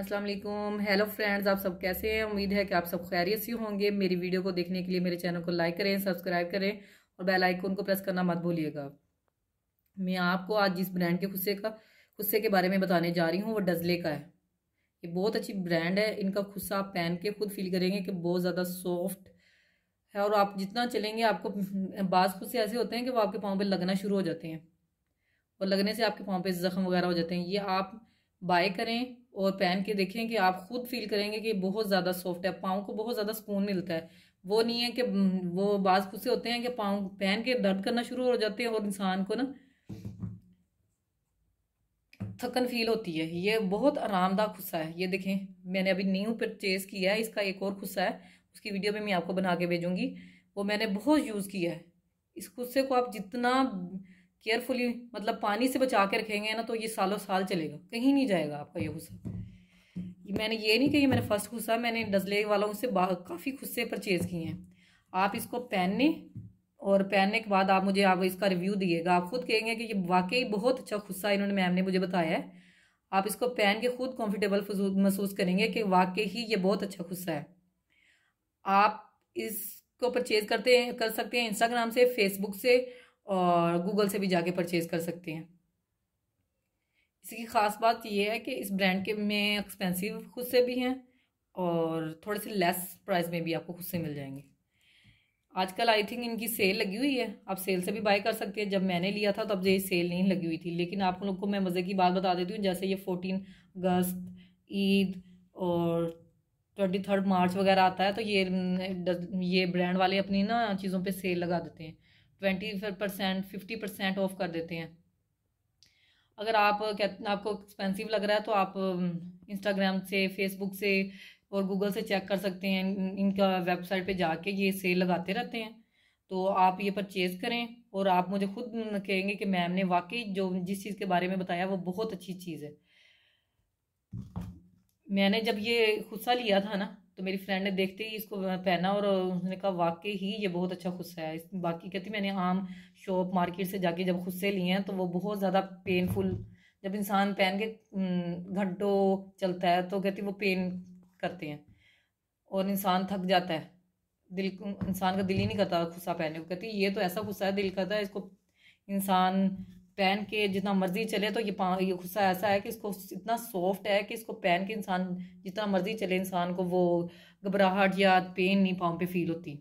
अस्सलाम वालेकुम hello friends आप सब कैसे हैं उम्मीद है कि आप सब खैरियत से होंगे मेरी वीडियो को देखने के लिए मेरे चैनल को लाइक करें सब्सक्राइब करें और बेल आइकन को प्रेस करना मत भूलिएगा मैं आपको आज जिस ब्रांड के खुस्से का खुस्से के बारे में बताने जा रही हूँ वो डजले का है ये बहुत अच्छी ब्रांड है इनका खुस्सा आप पहन के खुद फील करेंगे कि बहुत ज़्यादा सॉफ्ट है और आप जितना चलेंगे आपको बाज़ खुस्से ऐसे होते हैं कि वो आपके पाँव पर लगना शुरू हो जाते हैं और लगने से आपके पाँव पर ज़ख्म वगैरह हो जाते हैं ये आप बाय करें और पहन के देखें कि आप खुद फील करेंगे कि बहुत ज़्यादा सॉफ्ट है पाँव को बहुत ज़्यादा सुकून मिलता है वो नहीं है कि वो बाज खुशे होते हैं कि पाँव पहन के दर्द करना शुरू हो जाते हैं और इंसान को ना थकन फील होती है ये बहुत आरामदायक खुस्सा है ये देखें मैंने अभी न्यू परचेज़ किया है इसका एक और खुस्सा है उसकी वीडियो भी मैं आपको बना के भेजूंगी वो मैंने बहुत यूज़ किया है इस खुस्से को आप जितना केयरफुली मतलब पानी से बचा के रखेंगे ना तो ये सालों साल चलेगा कहीं नहीं जाएगा आपका ये गुस्सा मैंने ये नहीं कही मैंने फ़र्स्ट गुस्सा मैंने डजले वालों से काफ़ी गुस्से परचेज़ किए हैं आप इसको पहनने और पहनने के बाद आप मुझे आप इसका रिव्यू दिएगा आप खुद कहेंगे कि ये वाकई बहुत अच्छा गुस्सा इन्होंने मैम ने मुझे बताया है आप इसको पहन के खुद कंफर्टेबल महसूस करेंगे कि वाकई ही ये बहुत अच्छा गुस्सा है आप इसको परचेज़ करते कर सकते हैं इंस्टाग्राम से फेसबुक से और गूगल से भी जाके परचेज़ कर सकते हैं इसकी ख़ास बात यह है कि इस ब्रांड के में एक्सपेंसिव खुद से भी हैं और थोड़े से लेस प्राइस में भी आपको खुद से मिल जाएंगे आजकल आई थिंक इनकी सेल लगी हुई है आप सेल से भी बाय कर सकते हैं जब मैंने लिया था तब ये सेल नहीं लगी हुई थी लेकिन आप लोग को मैं मज़े की बात बता देती हूँ जैसे ये फोर्टीन अगस्त ईद और ट्वेंटी थर्ड मार्च वगैरह आता है तो ये ये ब्रांड वाले अपनी ना चीज़ों पे सेल लगा देते हैं twenty percent fifty percent off कर देते हैं अगर आप आपको एक्सपेंसिव लग रहा है तो आप इंस्टाग्राम um, से फेसबुक से और गूगल से चेक कर सकते हैं इनका वेबसाइट पे जाके ये सेल लगाते रहते हैं तो आप ये परचेज़ करें और आप मुझे खुद कहेंगे कि मैम ने वाकई जो जिस चीज़ के बारे में बताया वो बहुत अच्छी चीज़ है मैंने जब ये खुस्सा लिया था ना तो मेरी फ्रेंड ने देखते ही इसको पहना और उसने कहा वाकई ही ये बहुत अच्छा खुस्सा है बाकी कहती मैंने आम शॉप मार्केट से जाके जब खुस्से लिए हैं तो वो बहुत ज़्यादा पेनफुल जब इंसान पहन के घंटों चलता है तो कहती वो पेन करते हैं और इंसान थक जाता है दिल इंसान का दिल ही नहीं करता खुस्सा पहने को कहती ये तो ऐसा गुस्सा है दिल करता है इसको इंसान पहन के जितना मर्जी चले तो ये ये गुस्सा ऐसा है कि इसको इतना सॉफ्ट है कि इसको पहन के इंसान जितना मर्जी चले इंसान को वो घबराहट या पेन नहीं पाँव पे फील होती